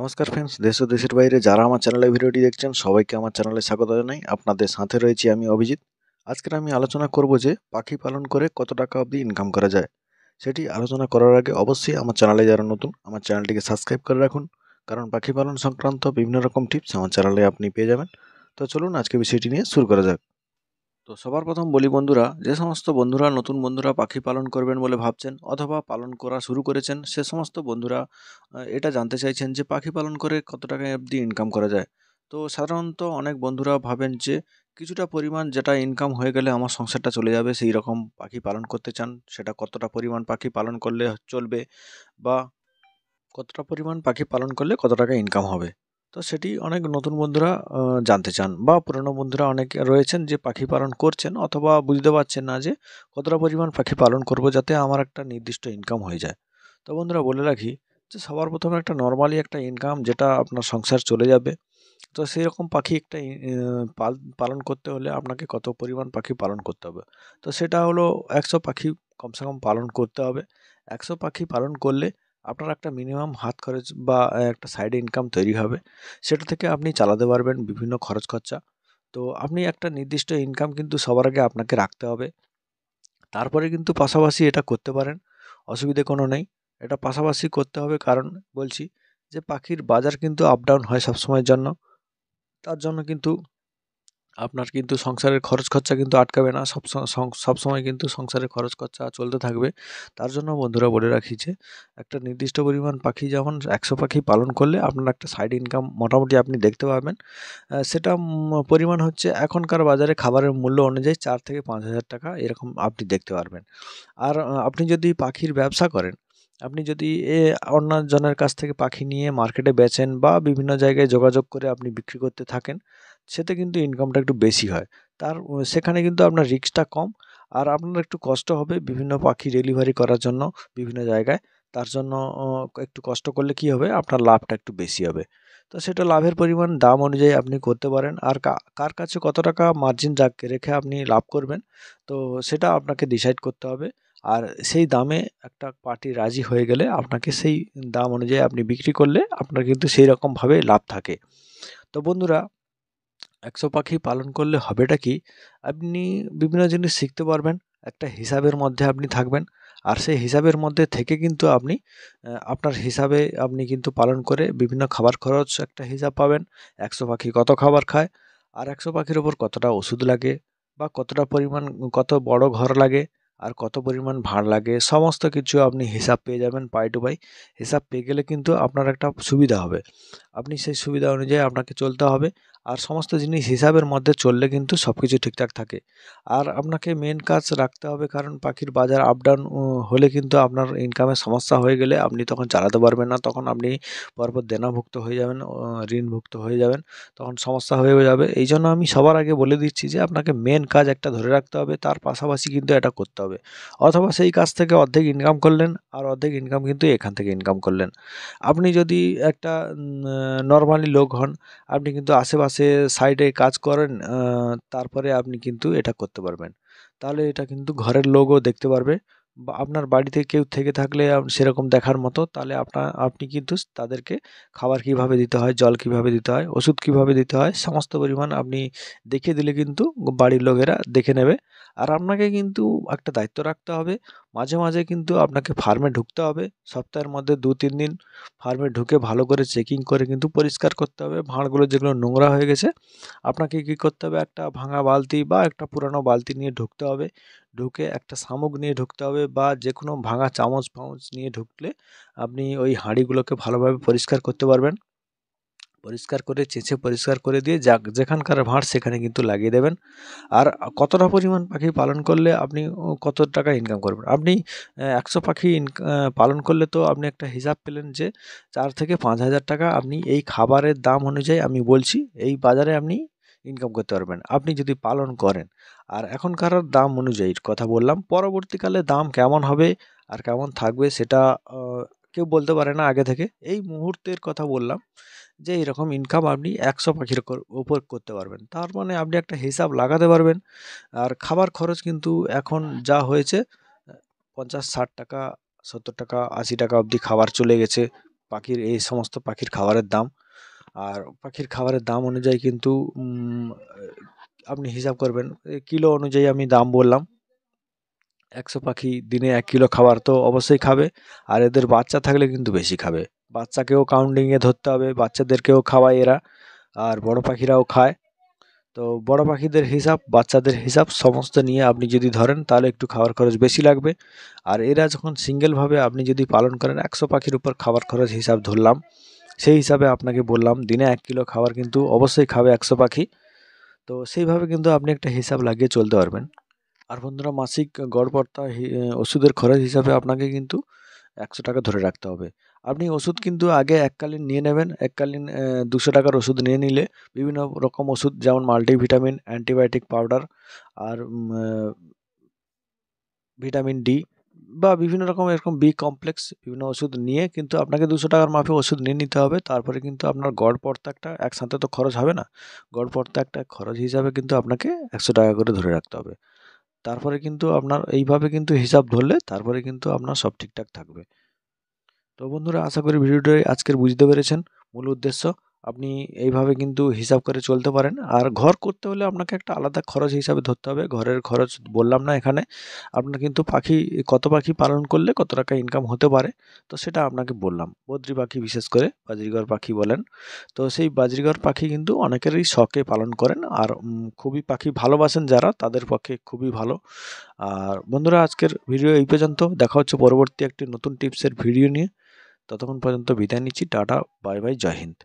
নমস্কার ফ্রেন্ডস দেশ ও দেশের বাইরে যারা আমার চ্যানেলে ভিডিওটি দেখছেন সবাইকে আমার চ্যানেলে স্বাগত জানাই আপনাদের সাথে রয়েছি আমি অভিজিৎ আজকের আমি আলোচনা করব যে পাখি পালন করে কত টাকা অবধি ইনকাম করা যায় সেটি আলোচনা করার আগে অবশ্যই আমার চ্যানেলে যারা নতুন আমার চ্যানেলটিকে সাবস্ক্রাইব করে রাখুন কারণ পাখি পালন সংক্রান্ত বিভিন্ন রকম টিপস আমার চ্যানেলে আপনি পেয়ে যাবেন তো চলুন আজকে বিষয়টি নিয়ে শুরু করা যাক তো সবার প্রথম বলি বন্ধুরা যে সমস্ত বন্ধুরা নতুন বন্ধুরা পাখি পালন করবেন বলে ভাবছেন অথবা পালন করা শুরু করেছেন সে সমস্ত বন্ধুরা এটা জানতে চাইছেন যে পাখি পালন করে কত টাকা অবধি ইনকাম করা যায় তো সাধারণত অনেক বন্ধুরা ভাবেন যে কিছুটা পরিমাণ যেটা ইনকাম হয়ে গেলে আমার সংসারটা চলে যাবে সেই রকম পাখি পালন করতে চান সেটা কতটা পরিমাণ পাখি পালন করলে চলবে বা কতটা পরিমাণ পাখি পালন করলে কত টাকা ইনকাম হবে তো সেটি অনেক নতুন বন্ধুরা জানতে চান বা পুরনো বন্ধুরা অনেক রয়েছেন যে পাখি পালন করছেন অথবা বুঝতে পারছেন না যে কতটা পরিমাণ পাখি পালন করব যাতে আমার একটা নির্দিষ্ট ইনকাম হয়ে যায় তো বন্ধুরা বলে রাখি যে সবার প্রথমে একটা নর্মালি একটা ইনকাম যেটা আপনার সংসার চলে যাবে তো সেই রকম পাখি একটা পালন করতে হলে আপনাকে কত পরিমাণ পাখি পালন করতে হবে তো সেটা হলো একশো পাখি কমসে কম পালন করতে হবে একশো পাখি পালন করলে আপনার একটা মিনিমাম হাত খরচ বা একটা সাইড ইনকাম তৈরি হবে সেটা থেকে আপনি চালাতে পারবেন বিভিন্ন খরচ খরচা তো আপনি একটা নির্দিষ্ট ইনকাম কিন্তু সবার আগে আপনাকে রাখতে হবে তারপরে কিন্তু পাশাপাশি এটা করতে পারেন অসুবিধে কোনো নেই এটা পাশাপাশি করতে হবে কারণ বলছি যে পাখির বাজার কিন্তু আপ ডাউন হয় সবসময়ের জন্য তার জন্য কিন্তু আপনার কিন্তু সংসারের খরচ খরচা কিন্তু আটকাবে না সব সব সময় কিন্তু সংসারের খরচ খরচা চলতে থাকবে তার জন্য বন্ধুরা বলে রাখি যে একটা নির্দিষ্ট পরিমাণ পাখি যেমন একশো পাখি পালন করলে আপনার একটা সাইড ইনকাম মোটামুটি আপনি দেখতে পাবেন সেটা পরিমাণ হচ্ছে এখনকার বাজারে খাবারের মূল্য অনুযায়ী চার থেকে পাঁচ হাজার টাকা এরকম আপনি দেখতে পারবেন আর আপনি যদি পাখির ব্যবসা করেন আপনি যদি এ অন্যজনের কাছ থেকে পাখি নিয়ে মার্কেটে বেচেন বা বিভিন্ন জায়গায় যোগাযোগ করে আপনি বিক্রি করতে থাকেন সেতে কিন্তু ইনকামটা একটু বেশি হয় তার সেখানে কিন্তু আপনার রিস্কটা কম আর আপনার একটু কষ্ট হবে বিভিন্ন পাখি ডেলিভারি করার জন্য বিভিন্ন জায়গায় তার জন্য একটু কষ্ট করলে কি হবে আপনার লাভটা একটু বেশি হবে তো সেটা লাভের পরিমাণ দাম অনুযায়ী আপনি করতে পারেন আর কার কাছে কত টাকা মার্জিন রেখে আপনি লাভ করবেন তো সেটা আপনাকে ডিসাইড করতে হবে আর সেই দামে একটা পার্টি রাজি হয়ে গেলে আপনাকে সেই দাম অনুযায়ী আপনি বিক্রি করলে আপনার কিন্তু সেই রকমভাবে লাভ থাকে তো বন্ধুরা একশো পাখি পালন করলে হবেটা কি আপনি বিভিন্ন জিনিস শিখতে পারবেন একটা হিসাবের মধ্যে আপনি থাকবেন আর সেই হিসাবের মধ্যে থেকে কিন্তু আপনি আপনার হিসাবে আপনি কিন্তু পালন করে বিভিন্ন খাবার খরচ একটা হিসাব পাবেন একশো পাখি কত খাবার খায় আর একশো পাখির ওপর কতটা ওষুধ লাগে বা কতটা পরিমাণ কত বড় ঘর লাগে আর কত পরিমাণ ভাড় লাগে সমস্ত কিছু আপনি হিসাব পেয়ে যাবেন পাই টু পাই হিসাব পেয়ে গেলে কিন্তু আপনার একটা সুবিধা হবে আপনি সেই সুবিধা অনুযায়ী আপনাকে চলতে হবে আর সমস্ত জিনিস হিসাবের মধ্যে চললে কিন্তু সব কিছু ঠিকঠাক থাকে আর আপনাকে মেন কাজ রাখতে হবে কারণ পাখির বাজার আপ ডাউন হলে কিন্তু আপনার ইনকামের সমস্যা হয়ে গেলে আপনি তখন চালাতে পারবেন না তখন আপনি পরপর দেনাভুক্ত হয়ে যাবেন ঋণভুক্ত হয়ে যাবেন তখন সমস্যা হয়ে যাবে এই জন্য আমি সবার আগে বলে দিচ্ছি যে আপনাকে মেন কাজ একটা ধরে রাখতে হবে তার পাশাপাশি কিন্তু এটা করতে হবে অথবা সেই কাজ থেকে অর্ধেক ইনকাম করলেন আর অর্ধেক ইনকাম কিন্তু এখান থেকে ইনকাম করলেন আপনি যদি একটা নর্মালি লোক হন আপনি কিন্তু আশেপাশে সে সাইডে কাজ করেন তারপরে আপনি কিন্তু এটা করতে পারবেন তাহলে এটা কিন্তু ঘরের লোকও দেখতে পারবে বা আপনার বাড়িতে কেউ থেকে থাকলে সেরকম দেখার মতো তাহলে আপনার আপনি কিন্তু তাদেরকে খাবার কীভাবে দিতে হয় জল কীভাবে দিতে হয় ওষুধ কীভাবে দিতে হয় সমস্ত পরিমাণ আপনি দেখে দিলে কিন্তু বাড়ির লোকেরা দেখে নেবে আর আপনাকে কিন্তু একটা দায়িত্ব রাখতে হবে মাঝে মাঝে কিন্তু আপনাকে ফার্মে ঢুকতে হবে সপ্তাহের মধ্যে দু তিন দিন ফার্মে ঢুকে ভালো করে চেকিং করে কিন্তু পরিষ্কার করতে হবে ভাঁড়গুলো যেগুলো নোংরা হয়ে গেছে আপনাকে কী করতে হবে একটা ভাঙা বালতি বা একটা পুরানো বালতি নিয়ে ঢুকতে হবে ঢুকে একটা শামুক নিয়ে ঢুকতে হবে বা যে কোনো ভাঙা চামচ ফামচ নিয়ে ঢুকলে আপনি ওই হাঁড়িগুলোকে ভালোভাবে পরিষ্কার করতে পারবেন পরিষ্কার করে চেঁচে পরিষ্কার করে দিয়ে যা যেখানকার ভাঁড় সেখানে কিন্তু লাগিয়ে দেবেন আর কতটা পরিমাণ পাখি পালন করলে আপনি কত টাকা ইনকাম করবেন আপনি একশো পাখি পালন করলে তো আপনি একটা হিসাব পেলেন যে চার থেকে পাঁচ হাজার টাকা আপনি এই খাবারের দাম অনুযায়ী আমি বলছি এই বাজারে আপনি ইনকাম করতে পারবেন আপনি যদি পালন করেন আর এখনকার দাম অনুযায়ী কথা বললাম পরবর্তীকালে দাম কেমন হবে আর কেমন থাকবে সেটা কেউ বলতে পারে না আগে থেকে এই মুহূর্তের কথা বললাম যে এরকম ইনকাম আপনি একশো পাখির ওপর করতে পারবেন তার মানে আপনি একটা হিসাব লাগাতে পারবেন আর খাবার খরচ কিন্তু এখন যা হয়েছে পঞ্চাশ ষাট টাকা সত্তর টাকা আশি টাকা অবধি খাবার চলে গেছে পাখির এই সমস্ত পাখির খাবারের দাম আর পাখির খাবারের দাম অনুযায়ী কিন্তু আপনি হিসাব করবেন কিলো অনুযায়ী আমি দাম বললাম একশো পাখি দিনে এক কিলো খাবার তো অবশ্যই খাবে আর এদের বাচ্চা থাকলে কিন্তু বেশি খাবে বাচ্চাকেও কাউন্টিংয়ে ধরতে হবে বাচ্চাদেরকেও খাওয়ায় এরা আর বড় পাখিরাও খায় তো বড় পাখিদের হিসাব বাচ্চাদের হিসাব সমস্ত নিয়ে আপনি যদি ধরেন তাহলে একটু খাবার খরচ বেশি লাগবে আর এরা যখন সিঙ্গেলভাবে আপনি যদি পালন করেন একশো পাখির উপর খাবার খরচ হিসাব ধরলাম সেই হিসাবে আপনাকে বললাম দিনে এক কিলো খাবার কিন্তু অবশ্যই খাবে একশো পাখি তো সেইভাবে কিন্তু আপনি একটা হিসাব লাগিয়ে চলতে পারবেন আর বন্ধুরা মাসিক গড়পড়তা ওষুধের খরচ হিসাবে আপনাকে কিন্তু একশো টাকা ধরে রাখতে হবে আপনি ওষুধ কিন্তু আগে এককালীন নিয়ে নেবেন এককালীন দুশো টাকার ওষুধ নিয়ে নিলে বিভিন্ন রকম ওষুধ যেমন মাল্টিভিটামিন অ্যান্টিবায়োটিক পাউডার আর ভিটামিন ডি বা বিভিন্ন রকম এরকম বি কমপ্লেক্স বিভিন্ন ওষুধ নিয়ে কিন্তু আপনাকে দুশো টাকার মাফে ওষুধ নিয়ে নিতে হবে তারপরে কিন্তু আপনার গড় পড়তে একটা একসাথে তো খরচ হবে না গড় পড়তে একটা খরচ হিসাবে কিন্তু আপনাকে একশো টাকা করে ধরে রাখতে হবে তারপরে কিন্তু আপনার এইভাবে কিন্তু হিসাব ধরলে তারপরে কিন্তু আপনার সব ঠিকঠাক থাকবে তো বন্ধুরা আশা করি ভিডিওটা আজকের বুঝতে পেরেছেন মূল উদ্দেশ্য আপনি এইভাবে কিন্তু হিসাব করে চলতে পারেন আর ঘর করতে হলে আপনাকে একটা আলাদা খরচ হিসাবে ধরতে হবে ঘরের খরচ বললাম না এখানে আপনার কিন্তু পাখি কত পাখি পালন করলে কত টাকা ইনকাম হতে পারে তো সেটা আপনাকে বললাম বদ্রি পাখি বিশেষ করে বাজরিগর পাখি বলেন তো সেই বাজরিগর পাখি কিন্তু অনেকেরই শখে পালন করেন আর খুবই পাখি ভালোবাসেন যারা তাদের পক্ষে খুবই ভালো আর বন্ধুরা আজকের ভিডিও এই পর্যন্ত দেখা হচ্ছে পরবর্তী একটি নতুন টিপসের ভিডিও নিয়ে ততক্ষণ পর্যন্ত বিদায় নিচ্ছি tata bye bye Jai Hind